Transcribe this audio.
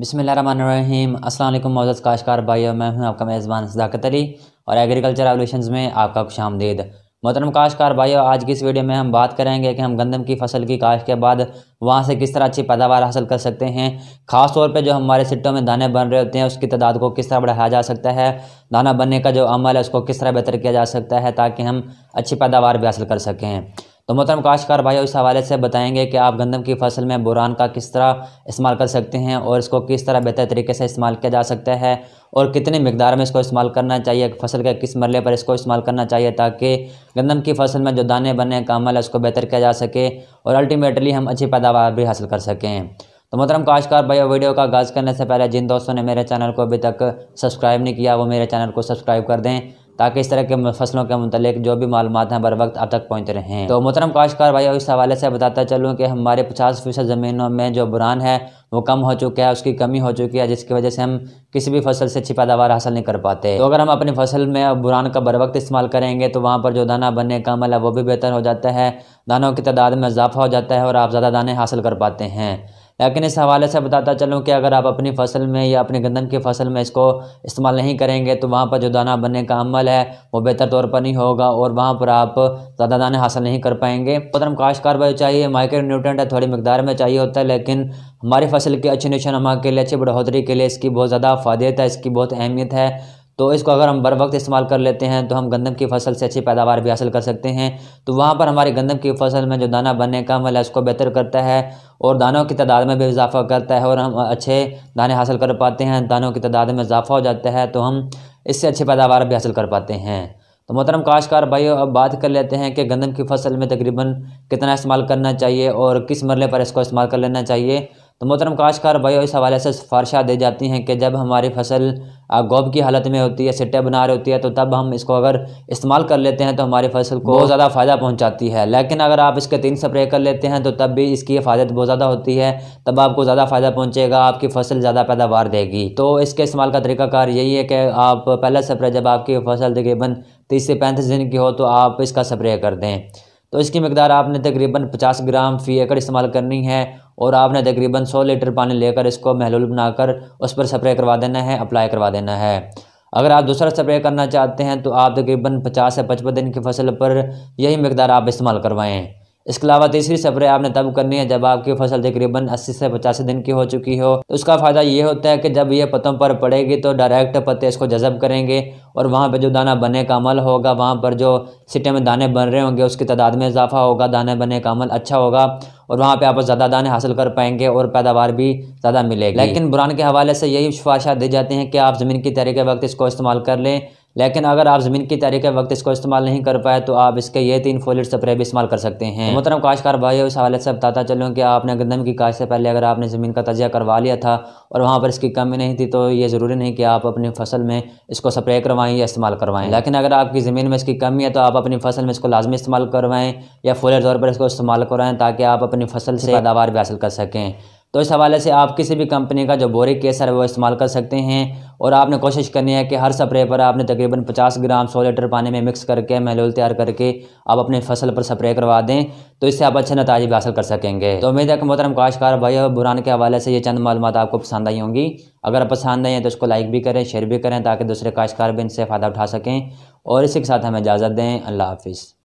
बिसमीम अल्लाम मोज़ काशकार भाई और मैं हूं आपका मेज़बान सदाकत अली और एग्रीकल्चर एवोल्यूशन में आपका खुश आमदीद मोहतरम काशकार भाई और आज की इस वीडियो में हम बात करेंगे कि हम गंदम की फसल की काश के बाद वहाँ से किस तरह अच्छी पैदावार हासिल कर सकते हैं ख़ास तौर पे जो हमारे सिट्टों में दाने बन रहे होते हैं उसकी तादाद को किस तरह बढ़ाया जा सकता है दाना बनने का जो अमल है उसको किस तरह बेहतर किया जा सकता है ताकि हम अच्छी पैदावार भी हासिल कर सकें तो मोहतरम काशकार भाई इस हवाले से बताएंगे कि आप गंदम की फसल में बुरान का किस तरह इस्तेमाल कर सकते हैं और इसको किस तरह बेहतर तरीके से इस्तेमाल किया जा सकता है और कितनी मकदार में इसको इस्तेमाल करना चाहिए फसल के किस मरले पर इसको इस्तेमाल करना चाहिए ताकि गंदम की फसल में जो दाने बने का अमल है उसको बेहतर किया जा सके और अल्टीमेटली हम अच्छी पैदावार भी हासिल कर सकें तो मोहतरम काशकार भाई वीडियो का आगाज़ करने से पहले जिन दोस्तों ने मेरे चैनल को अभी तक सब्सक्राइब नहीं किया वो मेरे चैनल को सब्सक्राइब कर दें ताकि इस तरह के फसलों के मतलब जो भी मालूम हैं बर वक्त आप तक पहुँच रहे हैं तो मोहतरम काशकार भाई और इस हवाले से बताता चलूँ कि हमारे पचास फीसद ज़मीनों में जो बुरान है वो कम हो चुका है उसकी कमी हो चुकी है जिसकी वजह से हम किसी भी फसल से अच्छी पैदावार हासिल नहीं कर पाते तो अगर हम अपनी फसल में बुरान का बर वक्त इस्तेमाल करेंगे तो वहाँ पर जो दाना बनने का अमल है वो भी बेहतर हो जाता है दानों की तादाद में इजाफा हो जाता है और आप ज़्यादा दाने हासिल कर पाते हैं लेकिन इस हवाले से बताता चलूँ कि अगर आप अपनी फसल में या अपने गंदम की फसल में इसको इस्तेमाल नहीं करेंगे तो वहाँ पर जो दाना बनने का अमल है वो बेहतर तौर पर नहीं होगा और वहाँ पर आप ज़्यादा दाने हासिल नहीं कर पाएंगे पतरम काश्तकार भाई चाहिए माइक्रो न्यूट्रेंट है थोड़ी मकदार में चाहिए होता है लेकिन हमारी फसल की अच्छी नशोनमा के लिए अच्छी बढ़ोतरी के लिए इसकी बहुत ज़्यादा अफादियत है इसकी बहुत अहमियत है तो इसको अगर हम बर वक्त इस्तेमाल कर लेते हैं तो हम गंदम की फसल से अच्छी पैदावार भी हासिल कर सकते हैं तो वहाँ पर हमारी गंदम की फसल में जो दाना बनने का अमल है उसको बेहतर करता है और दानों की तादाद में भी इजाफा करता है और हम अच्छे दाने हासिल कर पाते हैं दानों की तादाद में इजाफा हो जाता है तो हम इससे अच्छी पैदावार भी हासिल कर पाते हैं तो मोहतरम काशकार भाई अब बात कर लेते हैं कि गंदम की फसल में तकरीबन कितना इस्तेमाल करना चाहिए और किस मरले पर इसको इस्तेमाल कर लेना चाहिए तो मोहतरम काशकार भाई इस हवाले से सिफारशा दे जाती हैं कि जब हमारी फसल गोब की हालत में होती है सिट्टे बना रही होती है तो तब हम इसको अगर इस्तेमाल कर लेते हैं तो हमारी फसल को बहुत ज़्यादा फ़ायदा पहुंचाती है लेकिन अगर आप इसके तीन स्प्रे कर लेते हैं तो तब भी इसकी हिफाजत बहुत ज़्यादा होती है तब आपको ज़्यादा फ़ायदा पहुँचेगा आपकी फसल ज़्यादा पैदावार देगी तो इसके इस्तेमाल का तरीकाकार यही है कि आप पहला स्प्रे जब आपकी फसल तकरीबन तीस से पैंतीस दिन की हो तो आप इसका स्प्रे कर दें तो इसकी मकदार आपने तकरीबन पचास ग्राम फ़ी एकड़ इस्तेमाल करनी है और आपने तकरीबन सौ लीटर पानी लेकर इसको महलूल बनाकर उस पर स्प्रे करवा देना है अप्लाई करवा देना है अगर आप दूसरा स्प्रे करना चाहते हैं तो आप तकरीबन पचास से पचपन दिन की फसल पर यही मकदार आप इस्तेमाल करवाएँ इसके अलावा तीसरी स्प्रे आपने तब करनी है जब आपकी फसल तकरीबन 80 से पचासी दिन की हो चुकी हो तो उसका फ़ायदा ये होता है कि जब ये पत्तों पर पड़ेगी तो डायरेक्ट पत्ते इसको जज़ब करेंगे और वहाँ पर जो दाना बने का अमल होगा वहाँ पर जो सिटे में दाने बन रहे होंगे उसकी तादाद में इजाफा होगा दाने बने का अमल अच्छा होगा और वहाँ पर आप ज़्यादा दाने हासिल कर पाएंगे और पैदावार भी ज़्यादा मिलेगी लेकिन बुरान के हवाले से यही सिफारिशात दी जाती हैं कि आप ज़मीन की तैयारी के वक्त इसको इस्तेमाल कर लें लेकिन अगर आप ज़मीन की तारीख़ के वक्त इसको इस्तेमाल नहीं कर पाए तो आप इसके ये तीन फोलिट स्प्रे भी इस्तेमाल कर सकते हैं मोहतरम काशकार भाई इस हवाले से बताता चलूँ कि आपने गंदम की काश से पहले अगर आपने ज़मीन का तजिया करवा लिया था और वहाँ पर इसकी कमी नहीं थी तो ये ज़रूरी नहीं कि आप अपनी फसल में इसको स्प्रे करवाएं या इस्तेमाल करवाएं लेकिन अगर आपकी ज़मीन में इसकी कमी है तो आप अपनी फसल में इसको लाजमी इस्तेमाल करवाएँ या फुल तौर पर इसको इस्तेमाल करवाएँ ताकि आप अपनी फसल से पैदावार भी हासिल कर सकें तो इस हवाले से आप किसी भी कंपनी का जो बोरिक केसर है वो इस्तेमाल कर सकते हैं और आपने कोशिश करनी है कि हर स्प्रे पर आपने तकरीबन 50 ग्राम 100 लीटर पानी में मिक्स करके महलोल तैयार करके आप अपने फसल पर स्प्रे करवा दें तो इससे आप अच्छे नताज भी हासिल कर सकेंगे तो उम्मीद है कि मोहतरम काशकार भाई और बुरान के हवाले से ये चंद मालूम आपको पसंद आई होंगी अगर पसंद आई है तो इसको लाइक भी करें शेयर भी करें ताकि दूसरे काशकार भी इनसे फ़ायदा उठा सकें और इसी के साथ हमें इजाज़त दें अल्लाह हाफिज़